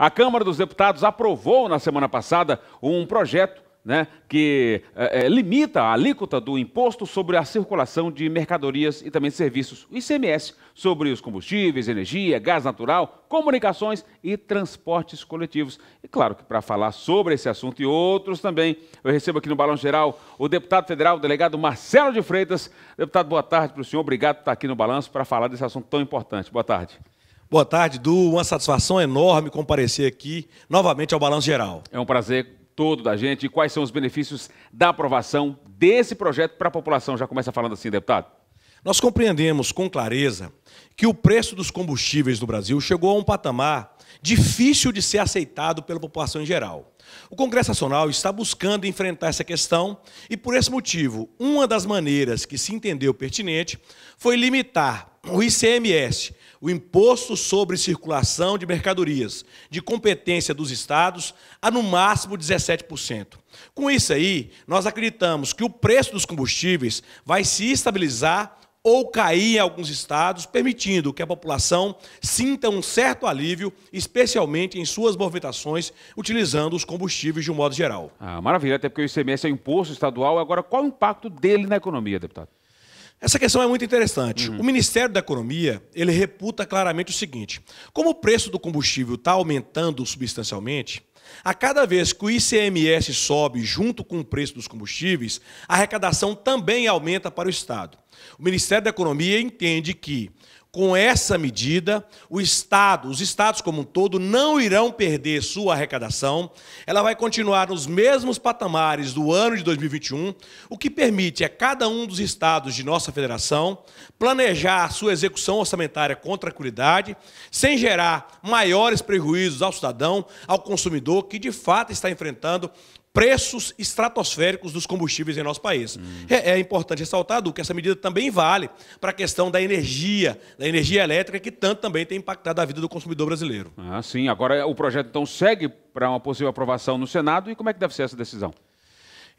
A Câmara dos Deputados aprovou na semana passada um projeto né, que é, é, limita a alíquota do imposto sobre a circulação de mercadorias e também serviços, o ICMS, sobre os combustíveis, energia, gás natural, comunicações e transportes coletivos. E claro que para falar sobre esse assunto e outros também, eu recebo aqui no Balão Geral o deputado federal, o delegado Marcelo de Freitas. Deputado, boa tarde para o senhor. Obrigado por estar aqui no Balanço para falar desse assunto tão importante. Boa tarde. Boa tarde, Du. Uma satisfação enorme comparecer aqui novamente ao Balanço Geral. É um prazer todo da gente. E quais são os benefícios da aprovação desse projeto para a população? Já começa falando assim, deputado. Nós compreendemos com clareza que o preço dos combustíveis no Brasil chegou a um patamar difícil de ser aceitado pela população em geral. O Congresso Nacional está buscando enfrentar essa questão e, por esse motivo, uma das maneiras que se entendeu pertinente foi limitar o ICMS o imposto sobre circulação de mercadorias de competência dos estados a no máximo 17%. Com isso aí, nós acreditamos que o preço dos combustíveis vai se estabilizar ou cair em alguns estados, permitindo que a população sinta um certo alívio, especialmente em suas movimentações, utilizando os combustíveis de um modo geral. Ah, maravilha, até porque o ICMS é imposto estadual. Agora, qual o impacto dele na economia, deputado? Essa questão é muito interessante. Uhum. O Ministério da Economia ele reputa claramente o seguinte: como o preço do combustível está aumentando substancialmente, a cada vez que o ICMS sobe junto com o preço dos combustíveis, a arrecadação também aumenta para o Estado. O Ministério da Economia entende que com essa medida, o Estado, os Estados como um todo, não irão perder sua arrecadação. Ela vai continuar nos mesmos patamares do ano de 2021, o que permite a cada um dos Estados de nossa federação planejar sua execução orçamentária com tranquilidade, sem gerar maiores prejuízos ao cidadão, ao consumidor, que de fato está enfrentando preços estratosféricos dos combustíveis em nosso país. Hum. É, é, importante ressaltar, Du, que essa medida também vale para a questão da energia, da energia elétrica, que tanto também tem impactado a vida do consumidor brasileiro. Ah, sim. Agora o projeto então segue para uma possível aprovação no Senado e como é que deve ser essa decisão?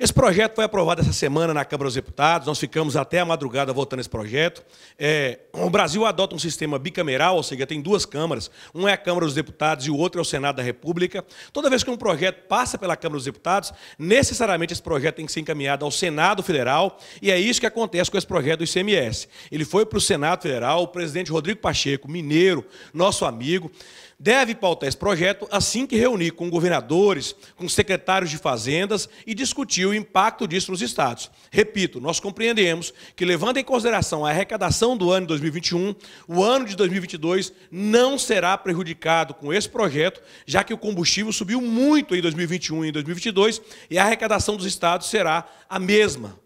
Esse projeto foi aprovado essa semana na Câmara dos Deputados, nós ficamos até a madrugada votando esse projeto. É, o Brasil adota um sistema bicameral, ou seja, tem duas câmaras, um é a Câmara dos Deputados e o outro é o Senado da República. Toda vez que um projeto passa pela Câmara dos Deputados, necessariamente esse projeto tem que ser encaminhado ao Senado Federal, e é isso que acontece com esse projeto do ICMS. Ele foi para o Senado Federal, o presidente Rodrigo Pacheco, mineiro, nosso amigo, deve pautar esse projeto assim que reunir com governadores, com secretários de fazendas e discutir o impacto disso nos estados. Repito, nós compreendemos que, levando em consideração a arrecadação do ano de 2021, o ano de 2022 não será prejudicado com esse projeto, já que o combustível subiu muito em 2021 e em 2022 e a arrecadação dos estados será a mesma.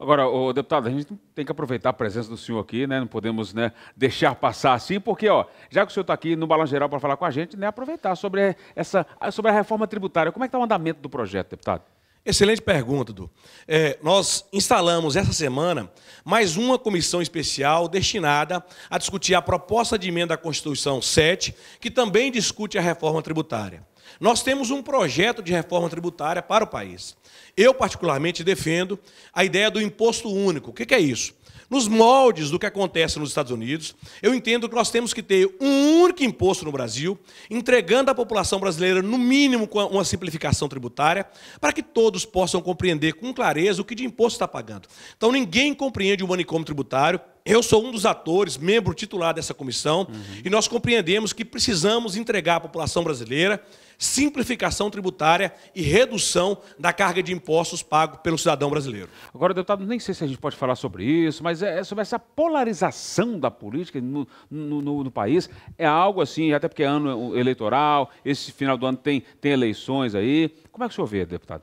Agora, o deputado, a gente tem que aproveitar a presença do senhor aqui, né? Não podemos né, deixar passar assim, porque ó, já que o senhor está aqui no Balanço Geral para falar com a gente, né, aproveitar sobre essa sobre a reforma tributária. Como é que está o andamento do projeto, deputado? Excelente pergunta, Dudu. É, nós instalamos essa semana mais uma comissão especial destinada a discutir a proposta de emenda à Constituição 7, que também discute a reforma tributária. Nós temos um projeto de reforma tributária para o país. Eu, particularmente, defendo a ideia do imposto único. O que é isso? Nos moldes do que acontece nos Estados Unidos, eu entendo que nós temos que ter um único imposto no Brasil, entregando à população brasileira, no mínimo, uma simplificação tributária, para que todos possam compreender com clareza o que de imposto está pagando. Então, ninguém compreende o manicômio tributário, eu sou um dos atores, membro titular dessa comissão, uhum. e nós compreendemos que precisamos entregar à população brasileira simplificação tributária e redução da carga de impostos pago pelo cidadão brasileiro. Agora, deputado, nem sei se a gente pode falar sobre isso, mas é, é sobre essa polarização da política no, no, no, no país. É algo assim, até porque é ano eleitoral, esse final do ano tem, tem eleições aí. Como é que o senhor vê, deputado?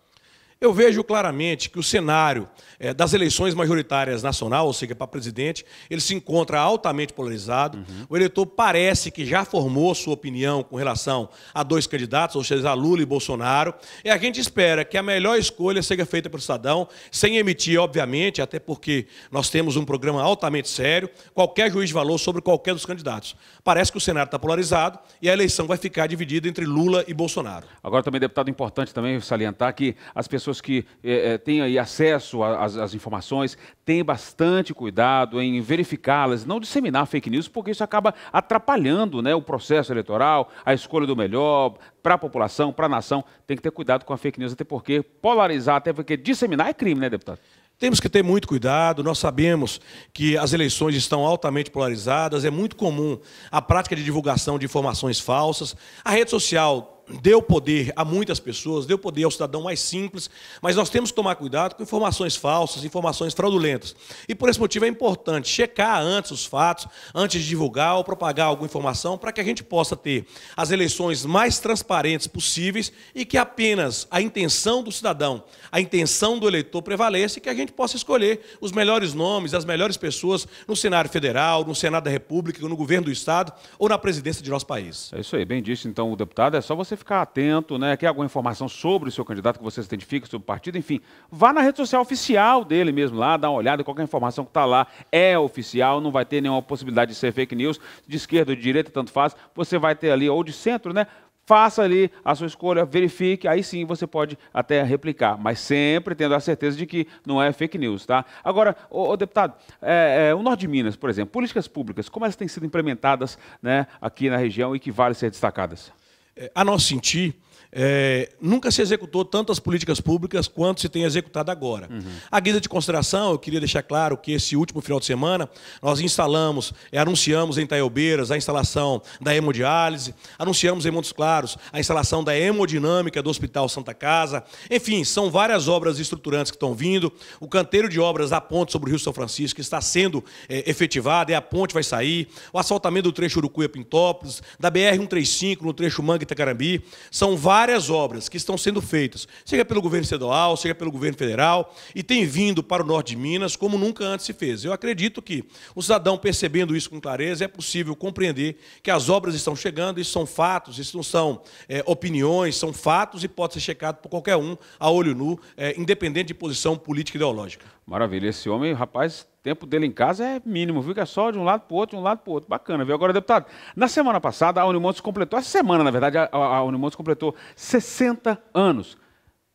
Eu vejo claramente que o cenário eh, das eleições majoritárias nacional, ou seja, para presidente, ele se encontra altamente polarizado. Uhum. O eleitor parece que já formou sua opinião com relação a dois candidatos, ou seja, a Lula e Bolsonaro. E a gente espera que a melhor escolha seja feita pelo cidadão, sem emitir, obviamente, até porque nós temos um programa altamente sério, qualquer juiz de valor sobre qualquer dos candidatos. Parece que o cenário está polarizado e a eleição vai ficar dividida entre Lula e Bolsonaro. Agora também, deputado, importante também salientar que as pessoas pessoas que é, é, têm aí acesso às, informações, têm bastante cuidado em verificá-las, não disseminar fake news, porque isso acaba atrapalhando né, o processo eleitoral, a escolha do melhor para a população, para a nação. Tem que ter cuidado com a fake news, até porque polarizar, até porque disseminar é crime, né, deputado? Temos que ter muito cuidado, nós sabemos que as eleições estão altamente polarizadas, é muito comum a prática de divulgação de informações falsas. A rede social deu poder a muitas pessoas, deu poder ao cidadão mais simples, mas nós temos que tomar cuidado com informações falsas, informações fraudulentas. E por esse motivo é importante checar antes os fatos, antes de divulgar ou propagar alguma informação, para que a gente possa ter as eleições mais transparentes possíveis e que apenas a intenção do cidadão, a intenção do eleitor prevaleça e que a gente possa escolher os melhores nomes, as melhores pessoas no cenário federal, no Senado da República, no governo do Estado ou na presidência de nosso país. É isso aí, bem disse então o deputado, é só você ficar atento, né? Quer alguma informação sobre o seu candidato que você se identifica, sobre o partido, enfim. Vá na rede social oficial dele mesmo lá, dá uma olhada, qualquer informação que está lá é oficial, não vai ter nenhuma possibilidade de ser fake news, de esquerda ou de direita, tanto faz. Você vai ter ali, ou de centro, né? faça ali a sua escolha, verifique, aí sim você pode até replicar, mas sempre tendo a certeza de que não é fake news, tá? Agora, ô, ô deputado, é, é, o Norte de Minas, por exemplo, políticas públicas, como elas têm sido implementadas né, aqui na região e que vale ser destacadas? É, a nosso sentir, é, nunca se executou tantas políticas públicas quanto se tem executado agora. Uhum. A guia de consideração, eu queria deixar claro que esse último final de semana nós instalamos, é, anunciamos em Taiobeiras a instalação da hemodiálise, anunciamos em Montes Claros a instalação da hemodinâmica do Hospital Santa Casa. Enfim, são várias obras estruturantes que estão vindo. O canteiro de obras da ponte sobre o Rio São Francisco está sendo é, efetivado, é, a ponte vai sair. O assaltamento do trecho Urucuia-Pintópolis, da BR-135 no trecho Mangue Itacarambi. São várias obras que estão sendo feitas, seja pelo governo estadual, seja pelo governo federal, e tem vindo para o norte de Minas como nunca antes se fez. Eu acredito que o cidadão, percebendo isso com clareza, é possível compreender que as obras estão chegando, isso são fatos, isso não são é, opiniões, são fatos e pode ser checado por qualquer um a olho nu, é, independente de posição política e ideológica. Maravilha. Esse homem, rapaz, tempo dele em casa é mínimo, viu? Que é só de um lado para o outro, de um lado para o outro. Bacana, viu? Agora, deputado, na semana passada, a Unimontes completou, essa semana, na verdade, a, Unimontes completou 60 anos.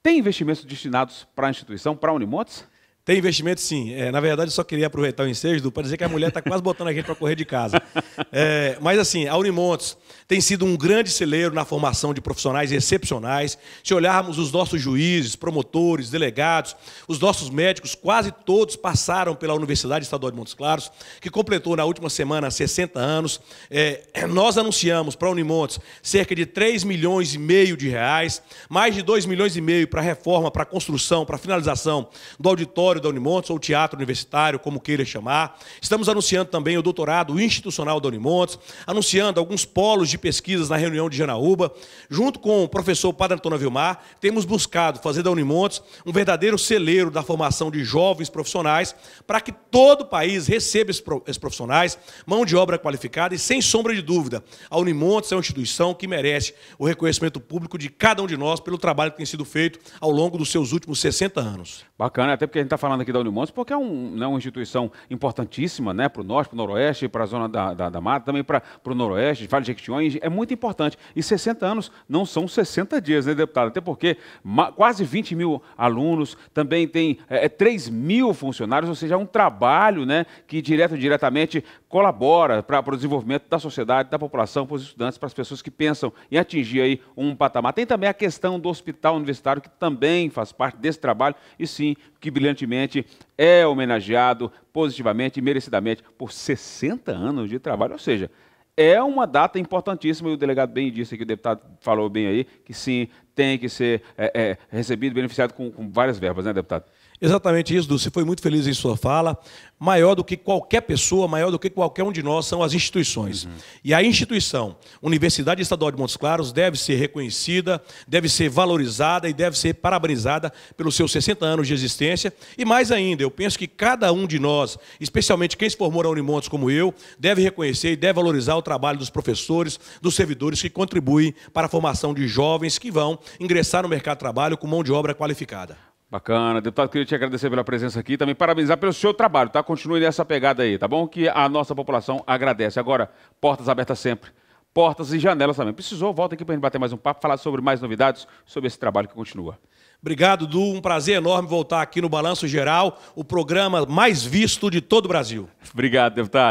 Tem investimentos destinados para a instituição, para a Unimontes? Tem investimento, sim. É, na verdade, eu só queria aproveitar o ensejo para dizer que a mulher está quase botando a gente para correr de casa. É, mas, assim, a Unimontes tem sido um grande celeiro na formação de profissionais excepcionais. Se olharmos os nossos juízes, promotores, delegados, os nossos médicos, quase todos passaram pela Universidade Estadual de Montes Claros, que completou na última semana 60 anos. É, nós anunciamos para a Unimontes cerca de 3 milhões e meio de reais, mais de 2 milhões e meio para reforma, para construção, para finalização do auditório Auditório da Unimontes, ou Teatro Universitário, como queira chamar. Estamos anunciando também o doutorado institucional da Unimontes, anunciando alguns polos de pesquisas na reunião de Janaúba. Junto com o professor Padre Antônio Vilmar, temos buscado fazer da Unimontes um verdadeiro celeiro da formação de jovens profissionais, para que todo o país receba esses profissionais, mão de obra qualificada e, sem sombra de dúvida, a Unimontes é uma instituição que merece o reconhecimento público de cada um de nós pelo trabalho que tem sido feito ao longo dos seus últimos 60 anos. Bacana, até porque a gente está falando aqui da Unimontes porque é um, né, uma instituição importantíssima né, para o norte, para o noroeste, para a zona da, da, da mata, também para o noroeste, Vale de Jequitinhonha, é muito importante. E 60 anos não são 60 dias, né, deputado? Até porque quase 20 mil alunos, também tem é, 3 é mil funcionários, ou seja, é um trabalho né, que direto diretamente colabora para, o desenvolvimento da sociedade, da população, para os estudantes, para as pessoas que pensam em atingir aí um patamar. Tem também a questão do hospital universitário, que também faz parte desse trabalho, e sim, que brilhantemente é homenageado positivamente e merecidamente por 60 anos de trabalho, ou seja, é uma data importantíssima, e o delegado bem disse aqui, o deputado falou bem aí, que sim, tem que ser é, é, recebido, beneficiado com, com várias verbas, né, deputado? Exatamente isso, Dulce. Foi muito feliz em sua fala. Maior do que qualquer pessoa, maior do que qualquer um de nós, são as instituições. Uhum. E a instituição, Universidade Estadual de Montes Claros, deve ser reconhecida, deve ser valorizada e deve ser parabenizada pelos seus 60 anos de existência. E mais ainda, eu penso que cada um de nós, especialmente quem se formou na Unimontes como eu, deve reconhecer e deve valorizar o trabalho dos professores, dos servidores que contribuem para a formação de jovens que vão ingressar no mercado de trabalho com mão de obra qualificada. Bacana. Deputado, queria te agradecer pela presença aqui e também parabenizar pelo seu trabalho, tá? Continue nessa pegada aí, tá bom? Que a nossa população agradece. Agora, portas abertas sempre. Portas e janelas também. Precisou, volta aqui para a gente bater mais um papo, falar sobre mais novidades, sobre esse trabalho que continua. Obrigado, Du. Um prazer enorme voltar aqui no Balanço Geral, o programa mais visto de todo o Brasil. Obrigado, deputado.